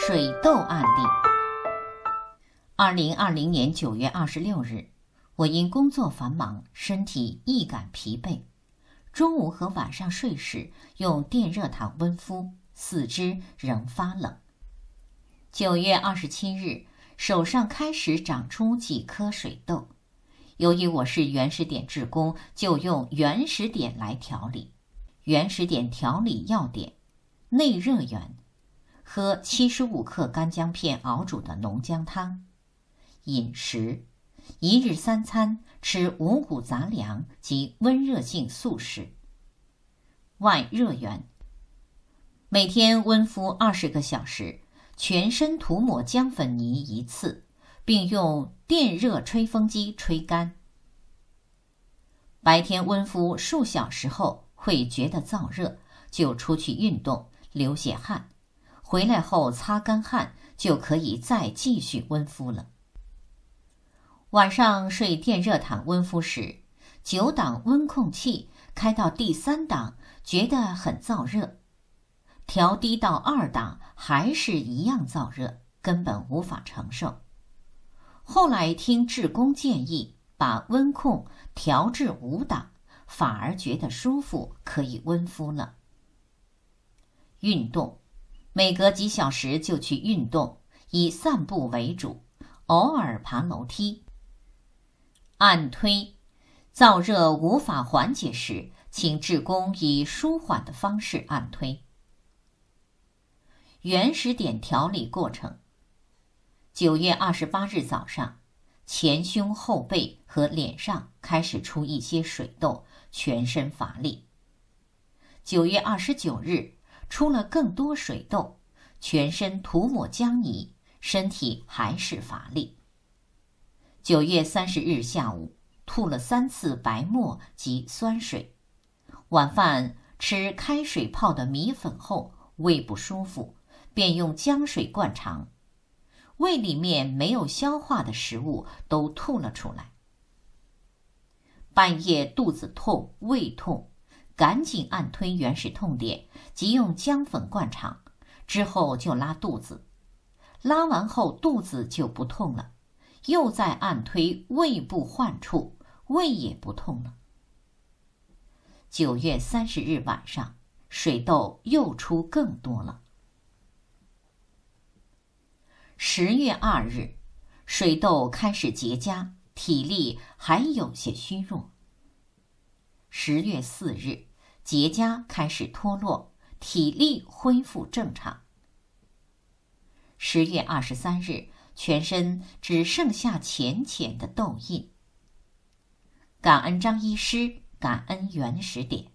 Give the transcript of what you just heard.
水痘案例。二零二零年九月二十六日，我因工作繁忙，身体易感疲惫。中午和晚上睡时用电热毯温敷，四肢仍发冷。九月二十七日，手上开始长出几颗水痘。由于我是原始点治工，就用原始点来调理。原始点调理要点：内热源。喝七十五克干姜片熬煮的浓姜汤，饮食一日三餐吃五谷杂粮及温热性素食。外热源，每天温敷二十个小时，全身涂抹姜粉泥一次，并用电热吹风机吹干。白天温敷数小时后会觉得燥热，就出去运动流些汗。回来后擦干汗，就可以再继续温敷了。晚上睡电热毯温敷时，九档温控器开到第三档，觉得很燥热；调低到二档，还是一样燥热，根本无法承受。后来听志工建议，把温控调至五档，反而觉得舒服，可以温敷了。运动。每隔几小时就去运动，以散步为主，偶尔爬楼梯。按推，燥热无法缓解时，请志工以舒缓的方式按推。原始点调理过程。九月二十八日早上，前胸、后背和脸上开始出一些水痘，全身乏力。九月二十九日。出了更多水痘，全身涂抹姜泥，身体还是乏力。九月三十日下午，吐了三次白沫及酸水。晚饭吃开水泡的米粉后，胃不舒服，便用姜水灌肠，胃里面没有消化的食物都吐了出来。半夜肚子痛，胃痛。赶紧按推原始痛点，即用姜粉灌肠，之后就拉肚子，拉完后肚子就不痛了，又在按推胃部患处，胃也不痛了。九月三十日晚上，水痘又出更多了。十月二日，水痘开始结痂，体力还有些虚弱。十月四日，结痂开始脱落，体力恢复正常。十月二十三日，全身只剩下浅浅的痘印。感恩张医师，感恩原始点。